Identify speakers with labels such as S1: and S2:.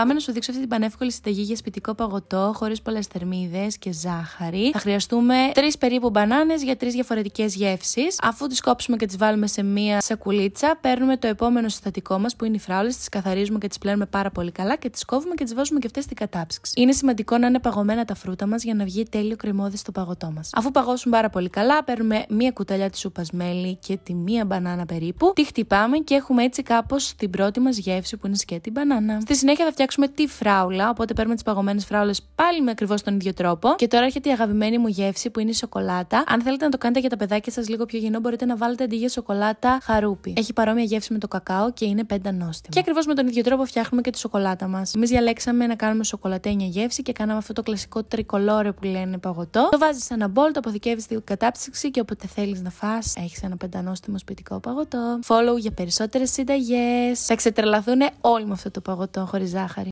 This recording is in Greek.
S1: Πάμε να σου δείξω αυτή την πανεύκολη συνταγή για σπιτικό παγωτό, χωρίς πολλές θερμίδες και ζάχαρη. Θα χρειαστούμε τρεις περίπου μπανάνες για τρεις διαφορετικές γεύσεις. Αφού τις κόψουμε και τις βάλουμε σε μία σακουλίτσα, παίρνουμε το επόμενο συστατικό μας που είναι οι φράουλες, τις καθαρίζουμε και τις πλένουμε πάρα πολύ καλά και τις κόβουμε και τις βάζουμε και αυτές στην κατάψυξη. Είναι σημαντικό να είναι παγωμένα τα φρούτα μας για να βγει τέλειο κρεμόδι στο παγωτό μας. Αφού παγώσουν πάρα πολύ καλά, παίρνουμε μία κουταλιά της σούπας μέλι και τη μία μπανάνα περίπου, τη χτυπάμε και έχουμε έτσι κάπως την πρώτη μας γεύση που είναι σκέτη μπανάνα. Στη συνέχεια θα φτιάξουμε τη φράουλα. Οπότε παίρνουμε τις παγωμένες φράουλες πάλι με ακριβώς τον ίδιο τρόπο. Και τώρα έρχεται η αγαπημένη μου γεύση που είναι η σοκολάτα. Αν θέλετε να το κάνετε για τα παιδάκια σας λίγο πιο γεννό, μπορείτε να βάλετε αντί για σοκολάτα χαρούπι. Έχει παρόμοια γεύση με το κακάο και είναι πέντα νόστιμο. Και ακριβώς με τον ίδιο τρόπο φτιάχνουμε και τη σοκολάτα μας. Εμείς διαλέξαμε να κάνουμε σοκολατένια γεύση και κάναμε αυτό το κλασικό τρικολόρε που λένε παγωτό. Το βάζεις σε ένα μπολ, το αποθηκεύεις στην κατάψυξη και όποτε θέλεις να φά, έχεις ένα πεντανόστιμο σπιτικό παγωτό. Follow για περισσότερες συνταγές. Θα ξετρελαθούν όλοι με αυτό το παγωτό χωρίς ζάχαρη.